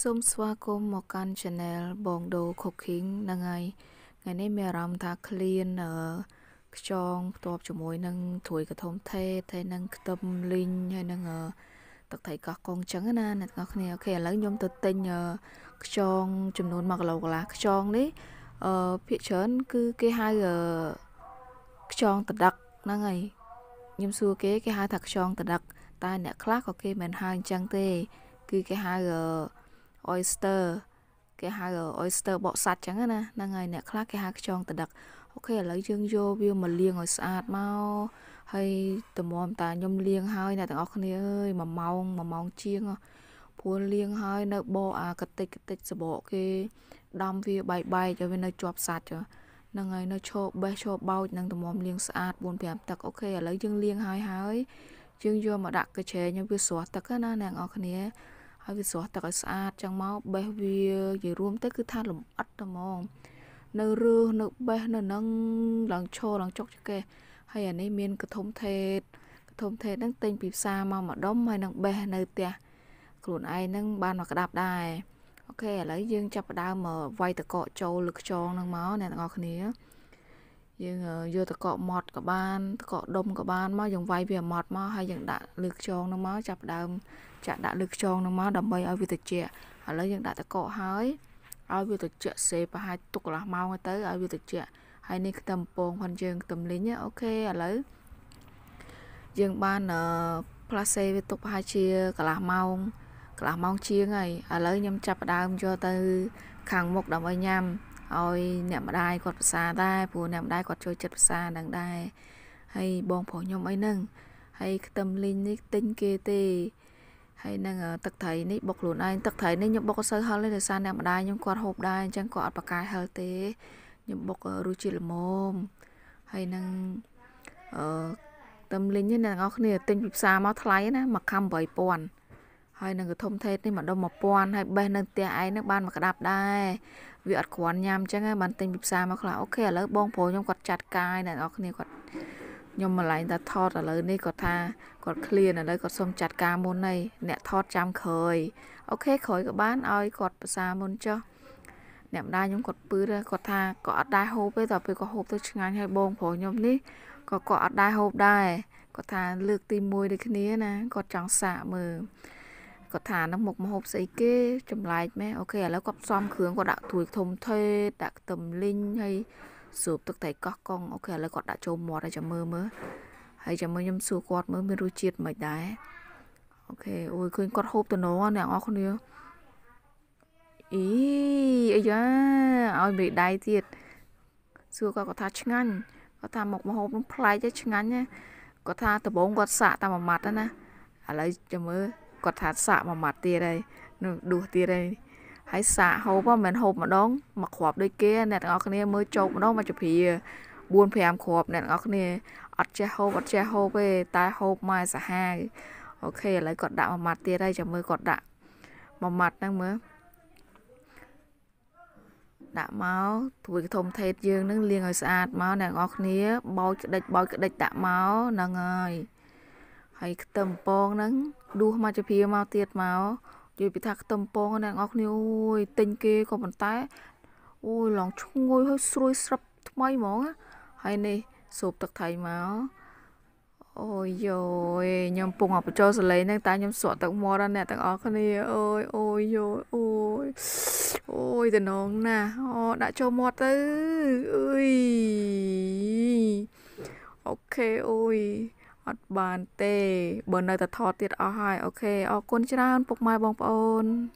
សូមស្វាគមន៍មកកាន់ Channel បងដូ Cooking នឹងហើយថ្ងៃនេះមានអារម្មណ៍ថាឃ្លានខ្យងផ្ទាប់ជាមួយនឹងត្រួយកធំ ថេថេនឹងខ្ទឹមលីងហើយនឹងទឹកត្រីកោះកុងចឹងណាអ្នកនរគ្នាអូខេឥឡូវខ្ញុំទៅទិញខ្យងចំនួន1គីឡូកន្លះខ្យងនេះអឺភាគច្រើន គឺគេហៅខ្យងតដឹកហ្នឹងហើយខ្ញុំសួរគេគេហៅថាខ្យងតដឹកតែអ្នកខ្លះក៏គេមិនហៅអញ្ចឹងទេគឺគេហៅ oyster គេហៅ oyster បកសាច់អញ្ចឹងណាហ្នឹងហើយអ្នកខ្លះគេហៅខ្យងតដឹកអូខេឥឡូវយើងយកវាមកលាងឲ្យស្អាតមកហើយតម្រាំតាខ្ញុំលាងហើយអ្នកទាំងអស់គ្នាអើយ1ម៉ោង1ម៉ោងជាងព្រោះលាងហើយនៅបោអាកតិចកតិចសបកគេ ដំវាបាយបាយឲ្យវានៅជាប់សាច់ចុះហ្នឹងហើយនៅឈរបេះឈរបោចនឹងតម្រមលាងស្អាត4 5ទឹកអូខេឥឡូវយើងលាងហើយហើយយើងយកមកដាក់កញ្ឆេងវាស្រស់ទឹកណាអ្នកនរគ្នាហើយវាស្រស់ទឹកឲ្យស្អាតចឹងមកបេះវានិយាយរួមទៅគឺថាលំអិតហ្មងនៅរើសនៅបេះនៅនឹងឡើងឈរឡើងចុកចកេះហើយអានេះមានកធំថេតកធំថេតហ្នឹងទិញពីផ្សារមកម្ដុំហើយនឹងបេះនៅផ្ទះខ្លួនឯងហ្នឹងបានមកក្តាប់ដែរខេឥឡូវយើងចាប់ផ្ដើមវាយតកកចូលលើខ្យងនឹងមកអ្នកទាំងអស់គ្នាយើងយកតកកម៉ត់ក៏បានតកកដុំក៏បានមកយើងវាយវាម៉ត់មកហើយយើងដាក់លើខ្យងនឹងមកចាប់ផ្ដើមចាក់ដាក់លើខ្យងនឹងមកដើម្បីឲ្យវាត្រជាក់ឥឡូវយើងដាក់តកកហើយឲ្យវាត្រជាក់សេប្រហែលទុកកន្លះម៉ោងទៅឲ្យវាត្រជាក់ហើយនេះខ្ទឹមពងផាន់ជើងខ្ទឹមលីងអូខេឥឡូវយើងបានផ្លាសេវាទុកប្រហែលជាកន្លះម៉ោងន្លះម៉ោងជាងហើយឥឡូវខ្ញុំចាប់ផ្ដើមយកទៅខាងមុខដើម្បីញ៉ាំឲ្យអ្នកម្ដាយគាត់ប្រសាដែរព្រោះអ្នកម្ដាយគាត់ចូលចិត្តប្រសានឹងដែរហើយបងប្រុសខ្ញុំអីហ្នឹងហើយខ្ទឹមលីងនេះទិញគេទេហើយនឹងទឹកត្រីនេះបុកខ្លួនឯងទឹកត្រីនេះខ្ញុំបុកអត់សូវហឹលទេដោយសារអ្នកម្ដាយខ្ញុំគាត់ហូបដែរអញ្ចឹងគាត់អត់ប្រកាយហឹលទេខ្ញុំបុករសជាតិល្មមហើយនឹងអឺខ្ទឹមលីងនេះអ្នកទាំងអស់គ្នាទិញពីផ្សារមកថ្លៃណាមកខាំ8000ហើយនឹងកធំថេតនេះម្ដុំ1000ហើយបេះនៅផ្ទះឯងនឹងបានមកក្តាប់ដែរវាអត់គ្រាន់ញ៉ាំអញ្ចឹងបានទិញពីផ្សារមកខ្លះអូខេឥឡូវបងប្រុសខ្ញុំគាត់ចាត់ការអ្នកនរគ្នាគាត់ខ្ញុំម្លែងតែថតឥឡូវនេះគាត់ថាគាត់ឃ្លានឥឡូវគាត់សុំចាត់ការមុនហើយអ្នកថតចាំក្រោយអូខេក្រោយក៏បានឲ្យគាត់ភាសាមុនចុះអ្នកម្ដាយខ្ញុំគាត់ពឺគាត់ថាគាត់អត់ដែរហូបទេតែពេលគាត់ហូបទៅឆ្ងាញ់ហើយបងប្រុសខ្ញុំនេះក៏គាត់អត់ដែរហូបដែរគាត់ថាលើកទី1ដូចគ្នាណាគាត់ចង់សាកមើលគាត់ថានឹងមុខមហូបស្អីគេចម្លែកម៉ែអូខេឥឡូវគាត់ផ្សំគ្រឿងគាត់ដាក់ទួយធំថេដាក់ខ្ទឹមលីងហើយស៊ូបទឹកត្រីកោះកុងអូខេឥឡូវគាត់ដាក់ចូលមាត់ហើយចាំមើលមើលហើយចាំមើលខ្ញុំសួរគាត់មើលមានរសជាតិមិនដែរអូខេអូយឃើញគាត់ហូបទៅណោអ្នកអរគ្នាអីអាយ៉ាឲ្យមេដៃទៀតសួរគាត់គាត់ថាឆ្ងាញ់គាត់ថាមុខមហូបនឹងប្លែកទេឆ្ងាញ់ណាគាត់ថាដំបងគាត់សាកតាមមួយម៉ាត់ណាឥឡូវចាំមើលគាត់ថាសាក់មួយម៉ាត់ទៀតហើយនោះដួសទៀតហើយហើយសាក់ហូបមិនមែនហូបម្ដងមកគ្រាប់ដូចគេអ្នកទាំងអស់គ្នាមើលចោកម្ដងមកជភា4 5គ្រាប់អ្នកទាំងអស់គ្នាអត់ចេះហូបអត់ចេះហូបទេតែហូបមកសាហាវអូខេឥឡូវគាត់ដាក់មួយម៉ាត់ទៀតហើយចាំមើលគាត់ដាក់មួយម៉ាត់ហ្នឹងមើលដាក់មកធ្វើកធំថេតយើងនឹង លាងឲ្យស្អាតមកអ្នកនរគ្នាបោចក្តិចបោចក្តិចដាក់មកហ្នឹងហើយហើយខ្ទឹមបងហ្នឹងដួសមកជាព្រាមកទៀតមកនិយាយពីថាខ្ទឹមបងអ្នកនរគ្នាអូយទិញគេក៏ប៉ុន្តែអូយឡងឈ្ងុយហើយស្រួយ ស្រាប់ថ្មីហ្មងហើយនេះស៊ុបទឹកថៃមកអូយយោយខ្ញុំពងអបចោសលេងហ្នឹងតែខ្ញុំសក់ទឹកមាត់ដល់អ្នកទាំងអស់គ្នាអូយអូយយោយអូយអូយតំណងណាអូដាក់ចូលមាត់ទៅអុយអូខេអូយអត់បានទេបើនៅតែថតទៀតអស់ហើយអូខេអរគុណច្រើន ពុកម៉ែបងប្អូន